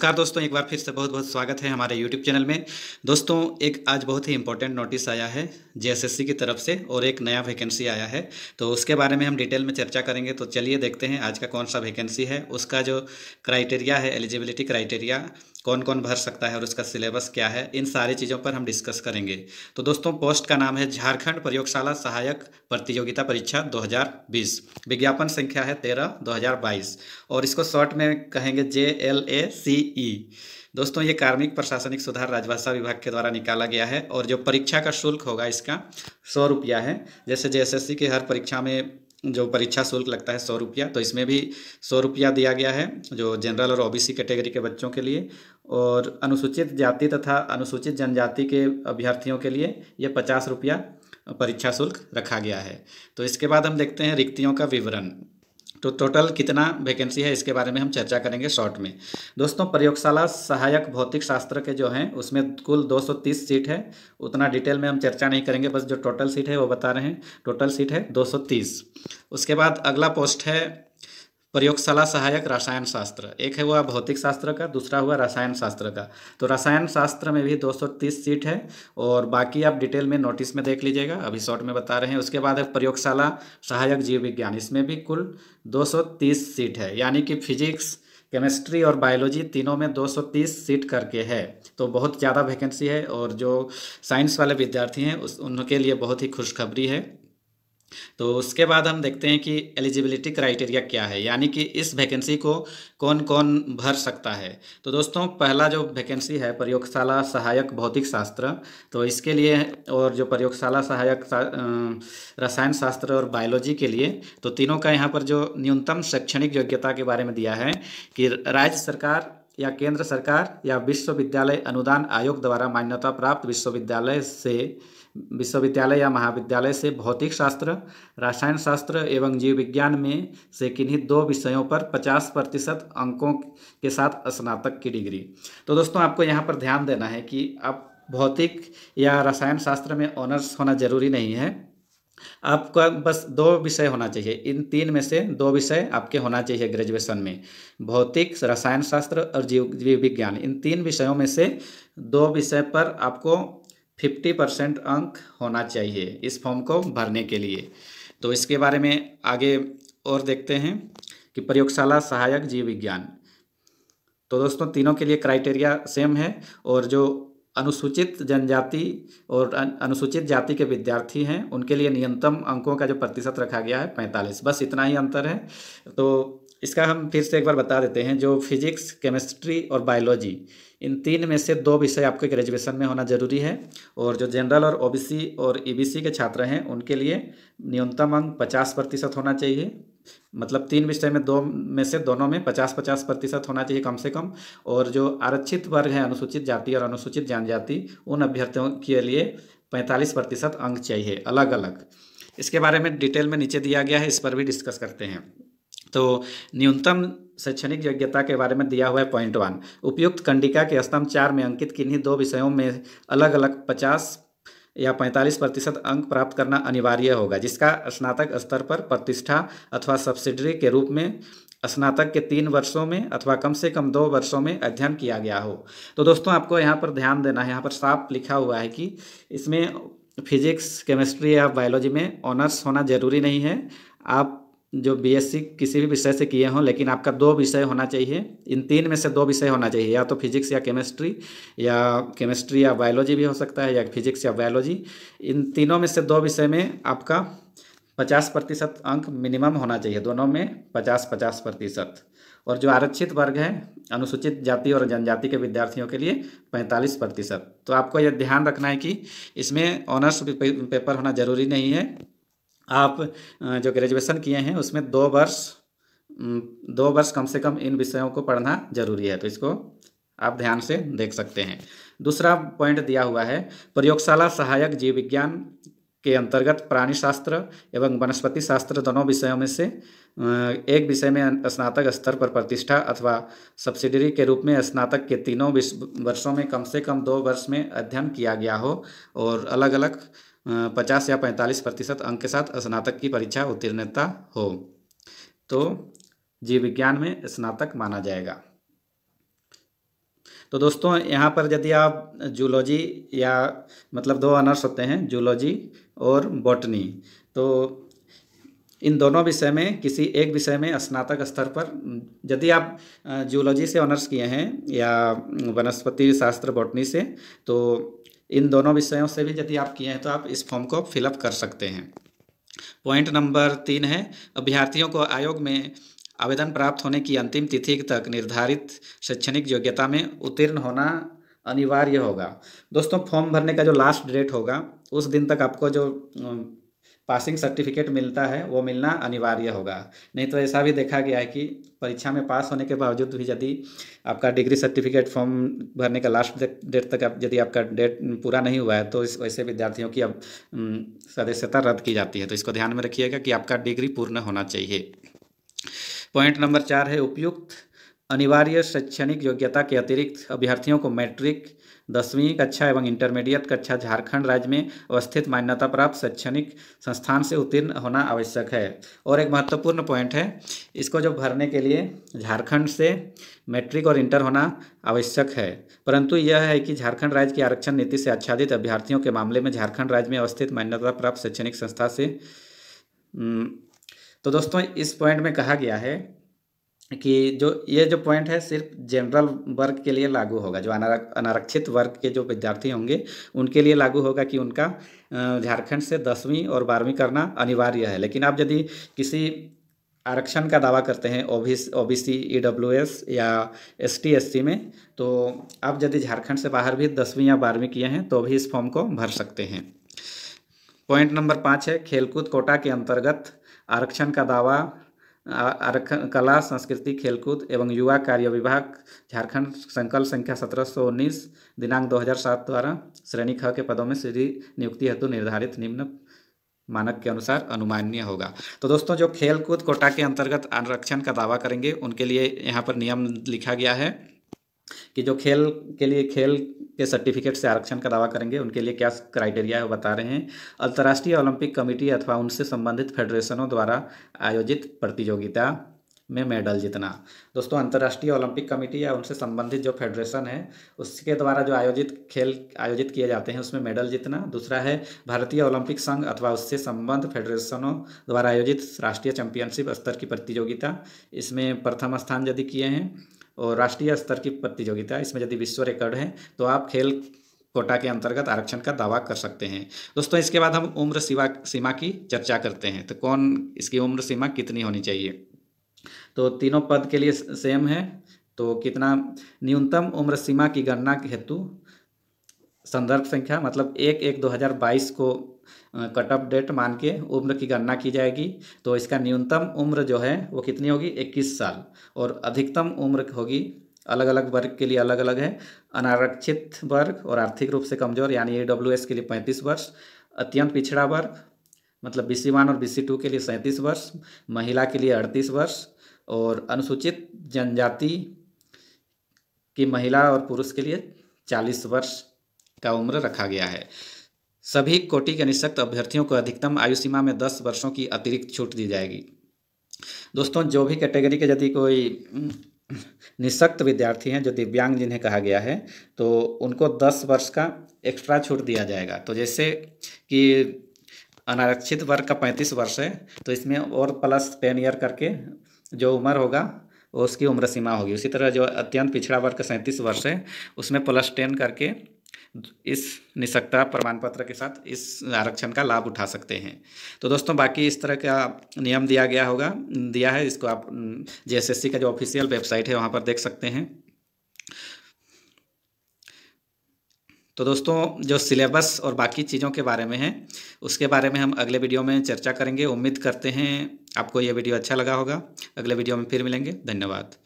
नमस्कार दोस्तों एक बार फिर से बहुत बहुत स्वागत है हमारे यूट्यूब चैनल में दोस्तों एक आज बहुत ही इंपॉर्टेंट नोटिस आया है जेएसएससी की तरफ से और एक नया वैकेंसी आया है तो उसके बारे में हम डिटेल में चर्चा करेंगे तो चलिए देखते हैं आज का कौन सा वैकेंसी है उसका जो क्राइटेरिया है एलिजिबिलिटी क्राइटेरिया कौन कौन भर सकता है और उसका सिलेबस क्या है इन सारी चीज़ों पर हम डिस्कस करेंगे तो दोस्तों पोस्ट का नाम है झारखंड प्रयोगशाला सहायक प्रतियोगिता परीक्षा 2020 विज्ञापन संख्या है तेरह 2022 और इसको शॉर्ट में कहेंगे जे एल ए सी ई दोस्तों ये कार्मिक प्रशासनिक सुधार राजभाषा विभाग के द्वारा निकाला गया है और जो परीक्षा का शुल्क होगा इसका सौ रुपया है जैसे जे की हर परीक्षा में जो परीक्षा शुल्क लगता है सौ रुपया तो इसमें भी सौ रुपया दिया गया है जो जनरल और ओबीसी कैटेगरी के बच्चों के लिए और अनुसूचित जाति तथा अनुसूचित जनजाति के अभ्यर्थियों के लिए यह पचास रुपया परीक्षा शुल्क रखा गया है तो इसके बाद हम देखते हैं रिक्तियों का विवरण तो टोटल कितना वैकेंसी है इसके बारे में हम चर्चा करेंगे शॉर्ट में दोस्तों प्रयोगशाला सहायक भौतिक शास्त्र के जो हैं उसमें कुल 230 सीट है उतना डिटेल में हम चर्चा नहीं करेंगे बस जो टोटल सीट है वो बता रहे हैं टोटल सीट है 230 उसके बाद अगला पोस्ट है प्रयोगशाला सहायक रसायन शास्त्र एक है हुआ भौतिक शास्त्र का दूसरा हुआ रसायन शास्त्र का तो रसायन शास्त्र में भी 230 सीट है और बाकी आप डिटेल में नोटिस में देख लीजिएगा अभी शॉर्ट में बता रहे हैं उसके बाद है प्रयोगशाला सहायक जीव विज्ञान इसमें भी कुल 230 सीट है यानी कि फिजिक्स केमिस्ट्री और बायोलॉजी तीनों में 230 सीट करके है तो बहुत ज़्यादा वैकेंसी है और जो साइंस वाले विद्यार्थी हैं उस उनके लिए बहुत ही खुशखबरी है तो उसके बाद हम देखते हैं कि एलिजिबिलिटी क्राइटेरिया क्या है यानी कि इस वैकेंसी को कौन कौन भर सकता है तो दोस्तों पहला जो वैकेंसी है प्रयोगशाला सहायक भौतिक शास्त्र तो इसके लिए और जो प्रयोगशाला सहायक रसायन शास्त्र और बायोलॉजी के लिए तो तीनों का यहाँ पर जो न्यूनतम शैक्षणिक योग्यता के बारे में दिया है कि राज्य सरकार या केंद्र सरकार या विश्वविद्यालय अनुदान आयोग द्वारा मान्यता प्राप्त विश्वविद्यालय से विश्वविद्यालय या महाविद्यालय से भौतिक शास्त्र रसायन शास्त्र एवं जीव विज्ञान में से किन्हीं दो विषयों पर 50 प्रतिशत अंकों के साथ स्नातक की डिग्री तो दोस्तों आपको यहाँ पर ध्यान देना है कि आप भौतिक या रसायन शास्त्र में ऑनर्स होना जरूरी नहीं है आपका बस दो विषय होना चाहिए इन तीन में से दो विषय आपके होना चाहिए ग्रेजुएशन में भौतिक रसायन शास्त्र और जीव जीव विज्ञान इन तीन विषयों में से दो विषय पर आपको फिफ्टी परसेंट अंक होना चाहिए इस फॉर्म को भरने के लिए तो इसके बारे में आगे और देखते हैं कि प्रयोगशाला सहायक जीव विज्ञान तो दोस्तों तीनों के लिए क्राइटेरिया सेम है और जो अनुसूचित जनजाति और अनुसूचित जाति के विद्यार्थी हैं उनके लिए न्यूनतम अंकों का जो प्रतिशत रखा गया है पैंतालीस बस इतना ही अंतर है तो इसका हम फिर से एक बार बता देते हैं जो फिजिक्स केमिस्ट्री और बायोलॉजी इन तीन में से दो विषय आपके ग्रेजुएशन में होना जरूरी है और जो जनरल और ओबीसी और ईबीसी के छात्र हैं उनके लिए न्यूनतम अंक पचास प्रतिशत होना चाहिए मतलब तीन विषय में दो में से दोनों में पचास पचास प्रतिशत होना चाहिए कम से कम और जो आरक्षित वर्ग है अनुसूचित जाति और अनुसूचित जनजाति उन अभ्यर्थियों के लिए पैंतालीस प्रतिशत अंक चाहिए अलग अलग इसके बारे में डिटेल में नीचे दिया गया है इस पर भी डिस्कस करते हैं तो न्यूनतम शैक्षणिक योग्यता के बारे में दिया हुआ है पॉइंट वन उपयुक्त कंडिका के स्तंभ चार में अंकित किन्हीं दो विषयों में अलग अलग पचास या पैंतालीस प्रतिशत अंक प्राप्त करना अनिवार्य होगा जिसका स्नातक स्तर पर प्रतिष्ठा अथवा सब्सिडरी के रूप में स्नातक के तीन वर्षों में अथवा कम से कम दो वर्षों में अध्ययन किया गया हो तो दोस्तों आपको यहाँ पर ध्यान देना है यहाँ पर साफ लिखा हुआ है कि इसमें फिजिक्स केमिस्ट्री या बायोलॉजी में ऑनर्स होना जरूरी नहीं है आप जो बीएससी किसी भी विषय से किए हों लेकिन आपका दो विषय होना चाहिए इन तीन में से दो विषय होना चाहिए या तो फिजिक्स या केमिस्ट्री या केमिस्ट्री या बायोलॉजी भी हो सकता है या फिजिक्स या बायोलॉजी इन तीनों में से दो विषय में आपका पचास प्रतिशत अंक मिनिमम होना चाहिए दोनों में पचास पचास प्रतिशत और जो आरक्षित वर्ग है अनुसूचित जाति और जनजाति के विद्यार्थियों के लिए पैंतालीस प्रतिशत तो आपको यह ध्यान रखना है कि इसमें ऑनर्स पेपर होना जरूरी नहीं है आप जो ग्रेजुएशन किए हैं उसमें दो वर्ष दो वर्ष कम से कम इन विषयों को पढ़ना जरूरी है तो इसको आप ध्यान से देख सकते हैं दूसरा पॉइंट दिया हुआ है प्रयोगशाला सहायक जीव विज्ञान के अंतर्गत प्राणी शास्त्र एवं वनस्पति शास्त्र दोनों विषयों में से एक विषय में स्नातक स्तर पर प्रतिष्ठा अथवा सब्सिडरी के रूप में स्नातक के तीनों वर्षों में कम से कम दो वर्ष में अध्ययन किया गया हो और अलग अलग पचास या पैंतालीस प्रतिशत अंक के साथ स्नातक की परीक्षा उत्तीर्णता हो तो जीव विज्ञान में स्नातक माना जाएगा तो दोस्तों यहाँ पर यदि आप जूलॉजी या मतलब दो ऑनर्स होते हैं जूलॉजी और बॉटनी तो इन दोनों विषय में किसी एक विषय में स्नातक स्तर पर यदि आप जूलॉजी से ऑनर्स किए हैं या वनस्पति शास्त्र बॉटनी से तो इन दोनों विषयों से भी यदि आप किए हैं तो आप इस फॉर्म को फिलअप कर सकते हैं पॉइंट नंबर तीन है अभ्यर्थियों को आयोग में आवेदन प्राप्त होने की अंतिम तिथि तक निर्धारित शैक्षणिक योग्यता में उत्तीर्ण होना अनिवार्य होगा दोस्तों फॉर्म भरने का जो लास्ट डेट होगा उस दिन तक आपको जो पासिंग सर्टिफिकेट मिलता है वो मिलना अनिवार्य होगा नहीं तो ऐसा भी देखा गया है कि परीक्षा में पास होने के बावजूद भी यदि आपका डिग्री सर्टिफिकेट फॉर्म भरने का लास्ट डेट तक आप यदि आपका डेट पूरा नहीं हुआ है तो इस वैसे विद्यार्थियों की अब सदस्यता रद्द की जाती है तो इसको ध्यान में रखिएगा कि आपका डिग्री पूर्ण होना चाहिए पॉइंट नंबर चार है उपयुक्त अनिवार्य शैक्षणिक योग्यता के अतिरिक्त अभ्यर्थियों को मैट्रिक दसवीं कक्षा एवं इंटरमीडिएट कक्षा झारखंड राज्य में अवस्थित मान्यता प्राप्त शैक्षणिक संस्थान से उत्तीर्ण होना आवश्यक है और एक महत्वपूर्ण पॉइंट है इसको जो भरने के लिए झारखंड से मैट्रिक और इंटर होना आवश्यक है परंतु यह है कि झारखंड राज्य की आरक्षण नीति से आच्छादित अभ्यर्थियों के मामले में झारखंड राज्य में अवस्थित मान्यता प्राप्त शैक्षणिक संस्था से तो दोस्तों इस पॉइंट में कहा गया है कि जो ये जो पॉइंट है सिर्फ जनरल वर्ग के लिए लागू होगा जो अनारक्षित वर्ग के जो विद्यार्थी होंगे उनके लिए लागू होगा कि उनका झारखंड से दसवीं और बारहवीं करना अनिवार्य है लेकिन आप यदि किसी आरक्षण का दावा करते हैं O B C E W S या एस टी एस सी में तो आप यदि झारखंड से बाहर भी दसवीं या बारहवीं किए हैं तो भी इस फॉर्म को भर सकते हैं पॉइंट नंबर पाँच है खेलकूद कोटा के अंतर्गत आरक्षण का दावा आरक्षण कला संस्कृति खेलकूद एवं युवा कार्य विभाग झारखंड संकल्प संख्या सत्रह सौ उन्नीस दिनांक दो हजार सात द्वारा श्रेणी ख के पदों में श्री नियुक्ति हेतु निर्धारित निम्न मानक के अनुसार अनुमान्य होगा तो दोस्तों जो खेलकूद कोटा के अंतर्गत आरक्षण का दावा करेंगे उनके लिए यहाँ पर नियम लिखा गया है कि जो खेल के लिए खेल के सर्टिफिकेट से आरक्षण का दावा करेंगे उनके लिए क्या क्राइटेरिया है वो बता रहे हैं अंतर्राष्ट्रीय ओलंपिक कमेटी अथवा उनसे संबंधित फेडरेशनों द्वारा आयोजित प्रतियोगिता में मेडल जीतना दोस्तों अंतर्राष्ट्रीय ओलंपिक कमेटी या उनसे संबंधित जो फेडरेशन है उसके द्वारा जो आयोजित खेल आयोजित किए जाते हैं उसमें मेडल जीतना दूसरा है भारतीय ओलंपिक संघ अथवा उससे संबंध फेडरेशनों द्वारा आयोजित राष्ट्रीय चैंपियनशिप स्तर की प्रतियोगिता इसमें प्रथम स्थान यदि किए हैं और राष्ट्रीय स्तर की प्रतियोगिता इसमें यदि विश्व रिकॉर्ड है तो आप खेल कोटा के अंतर्गत आरक्षण का दावा कर सकते हैं दोस्तों इसके बाद हम उम्र सीमा सीमा की चर्चा करते हैं तो कौन इसकी उम्र सीमा कितनी होनी चाहिए तो तीनों पद के लिए सेम है तो कितना न्यूनतम उम्र सीमा की गणना हेतु संदर्भ संख्या मतलब एक एक दो हज़ार बाईस को कट ऑफ डेट मान के उम्र की गणना की जाएगी तो इसका न्यूनतम उम्र जो है वो कितनी होगी इक्कीस साल और अधिकतम उम्र होगी अलग अलग वर्ग के लिए अलग अलग है अनारक्षित वर्ग और आर्थिक रूप से कमजोर यानी ए डब्ल्यू एस के लिए पैंतीस वर्ष अत्यंत पिछड़ा वर्ग मतलब बी सी वन और बी सी टू के लिए सैंतीस वर्ष महिला के लिए अड़तीस वर्ष और अनुसूचित जनजाति की महिला और पुरुष के लिए चालीस वर्ष का उम्र रखा गया है सभी कोटि के निशक्त अभ्यर्थियों को अधिकतम आयु सीमा में दस वर्षों की अतिरिक्त छूट दी जाएगी दोस्तों जो भी कैटेगरी के यदि कोई निशक्त विद्यार्थी हैं जो दिव्यांग जिन्हें कहा गया है तो उनको दस वर्ष का एक्स्ट्रा छूट दिया जाएगा तो जैसे कि अनारक्षित वर्ग का पैंतीस वर्ष है तो इसमें और प्लस टेन ईयर करके जो उम्र होगा उसकी उम्र सीमा होगी उसी तरह जो अत्यंत पिछड़ा वर्ग का सैंतीस वर्ष है उसमें प्लस टेन करके इस निशक्ता प्रमाण पत्र के साथ इस आरक्षण का लाभ उठा सकते हैं तो दोस्तों बाकी इस तरह का नियम दिया गया होगा दिया है इसको आप जेएसएससी का जो ऑफिशियल वेबसाइट है वहाँ पर देख सकते हैं तो दोस्तों जो सिलेबस और बाकी चीज़ों के बारे में है उसके बारे में हम अगले वीडियो में चर्चा करेंगे उम्मीद करते हैं आपको यह वीडियो अच्छा लगा होगा अगले वीडियो में फिर मिलेंगे धन्यवाद